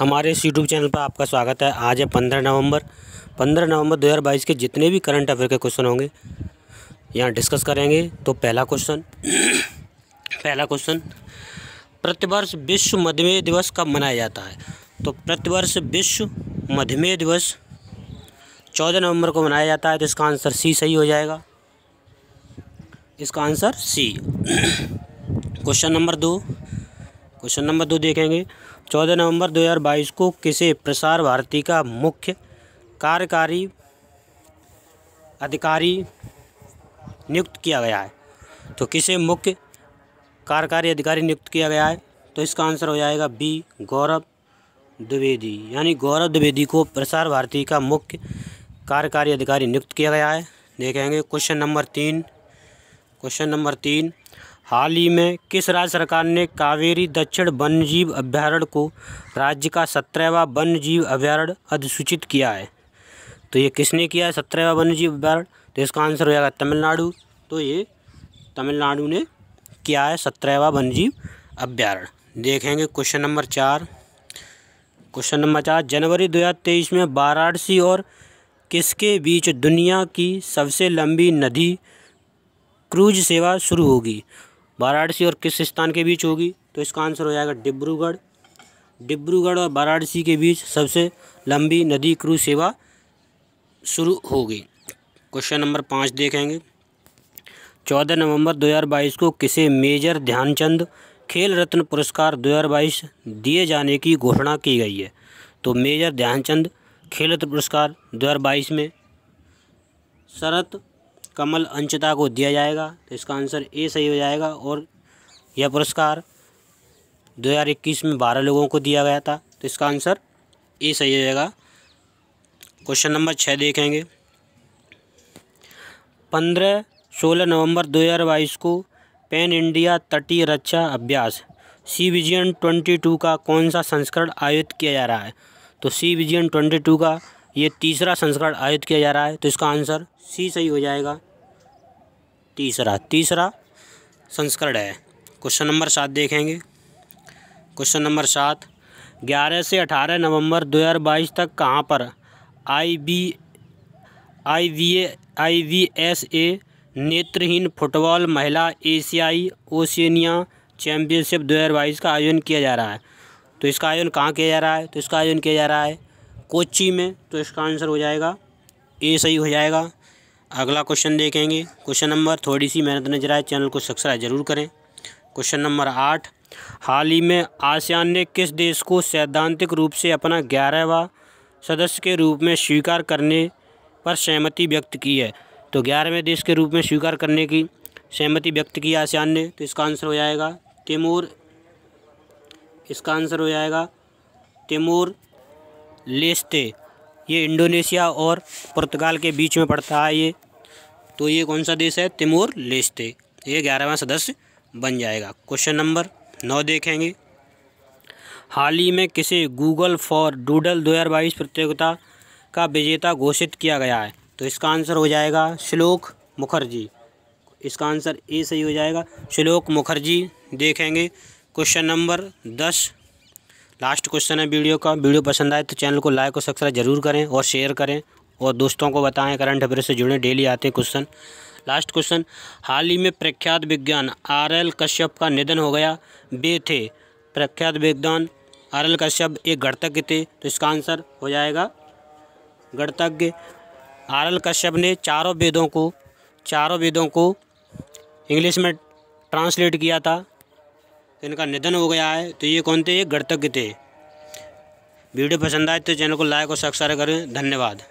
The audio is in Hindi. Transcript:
हमारे इस यूट्यूब चैनल पर आपका स्वागत है आज है पंद्रह नवंबर पंद्रह नवंबर 2022 के जितने भी करंट अफेयर के क्वेश्चन होंगे यहाँ डिस्कस करेंगे तो पहला क्वेश्चन पहला क्वेश्चन प्रतिवर्ष विश्व मधुमेह दिवस कब मनाया जाता है तो प्रतिवर्ष विश्व मधुमेह दिवस चौदह नवंबर को मनाया जाता है तो इसका आंसर सी सही हो जाएगा इसका आंसर सी क्वेश्चन नंबर दो क्वेश्चन नंबर दो देखेंगे चौदह नवंबर 2022 को किसे प्रसार भारती का मुख्य कार्यकारी अधिकारी नियुक्त किया गया है तो किसे मुख्य कार्यकारी अधिकारी नियुक्त किया गया है तो इसका आंसर हो जाएगा बी गौरव द्विवेदी यानी गौरव द्विवेदी को प्रसार भारती का मुख्य कार्यकारी अधिकारी नियुक्त किया गया है देखेंगे क्वेश्चन नंबर तीन क्वेश्चन नंबर तीन हाल ही में किस राज्य सरकार ने कावेरी दक्षिण वन्यजीव अभ्यारण्य को राज्य का सत्रहवा वन्यजीव अभ्यारण्य अधिसूचित किया है तो ये किसने किया है सत्रहवा वन्यजीव अभ्यारण्य तो इसका आंसर हो जाएगा तमिलनाडु तो ये तमिलनाडु ने किया है सत्रहवा वन्यजीव अभ्यारण्य देखेंगे क्वेश्चन नंबर चार क्वेश्चन नंबर चार जनवरी तेईस में वाराणसी और किसके बीच दुनिया की सबसे लंबी नदी क्रूज सेवा शुरू होगी वाराणसी और किस स्थान के बीच होगी तो इसका आंसर हो जाएगा डिब्रूगढ़ डिब्रूगढ़ और वाराणसी के बीच सबसे लंबी नदी क्रू सेवा शुरू होगी क्वेश्चन नंबर पाँच देखेंगे चौदह नवंबर 2022 को किसे मेजर ध्यानचंद खेल रत्न पुरस्कार 2022 दिए जाने की घोषणा की गई है तो मेजर ध्यानचंद खेल रत्न पुरस्कार 2022 में शरत कमल अंशता को दिया जाएगा तो इसका आंसर ए सही हो जाएगा और यह पुरस्कार 2021 में बारह लोगों को दिया गया था तो इसका आंसर ए सही हो जाएगा क्वेश्चन नंबर छः देखेंगे पंद्रह सोलह नवंबर 2022 को पैन इंडिया तटीय रक्षा अभ्यास सी विजन ट्वेंटी टू का कौन सा संस्करण आयोजित किया जा रहा है तो सी विजन ट्वेंटी टू का ये तीसरा संस्करण आयोजित किया जा रहा है तो इसका आंसर सी सही हो जाएगा तीसरा तीसरा संस्करण है क्वेश्चन नंबर सात देखेंगे क्वेश्चन नंबर सात ग्यारह से अठारह नवंबर बाईस तक कहाँ पर I B I V I V S A नेत्रहीन फुटबॉल महिला एशियाई ओशनिया चैम्पियनशिप दो हज़ार बाईस का आयोजन किया जा रहा है तो इसका आयोजन कहाँ किया जा रहा है तो इसका आयोजन किया जा रहा है कोची में तो इसका आंसर हो जाएगा ए सही हो जाएगा अगला क्वेश्चन देखेंगे क्वेश्चन नंबर थोड़ी सी मेहनत नजर आए चैनल को सब्सक्राइब जरूर करें क्वेश्चन नंबर आठ हाल ही में आसियान ने किस देश को सैद्धांतिक रूप से अपना ग्यारहवा सदस्य के रूप में स्वीकार करने पर सहमति व्यक्त की है तो ग्यारहवें देश के रूप में स्वीकार करने की सहमति व्यक्त की आसियान ने तो इसका आंसर हो जाएगा तिमूर इसका आंसर हो जाएगा तिमूर लेस्ते ये इंडोनेशिया और पुर्तगाल के बीच में पड़ता है ये तो ये कौन सा देश है तिमोर लेस्ते ये ग्यारहवा सदस्य बन जाएगा क्वेश्चन नंबर नौ देखेंगे हाल ही में किसे गूगल फॉर डूडल 2022 प्रतियोगिता का विजेता घोषित किया गया है तो इसका आंसर हो जाएगा श्लोक मुखर्जी इसका आंसर ए सही हो जाएगा श्लोक मुखर्जी देखेंगे क्वेश्चन नंबर दस लास्ट क्वेश्चन है वीडियो का वीडियो पसंद आए तो चैनल को लाइक और सब्सक्राइब जरूर करें और शेयर करें और दोस्तों को बताएं करंट अफेयर से जुड़े डेली आते हैं क्वेश्चन लास्ट क्वेश्चन हाल ही में प्रख्यात विज्ञान आर एल कश्यप का निधन हो गया वे थे प्रख्यात विज्ञान आर एल कश्यप एक गणतज्ञ थे तो इसका आंसर हो जाएगा गणतज्ञ आर एल कश्यप ने चारों वेदों को चारों वेदों को इंग्लिश में ट्रांसलेट किया था तो इनका निधन हो गया है तो ये कौन थे ये गणतज्ञ थे वीडियो पसंद आए तो चैनल को लाइक और सब्सक्राइब करें धन्यवाद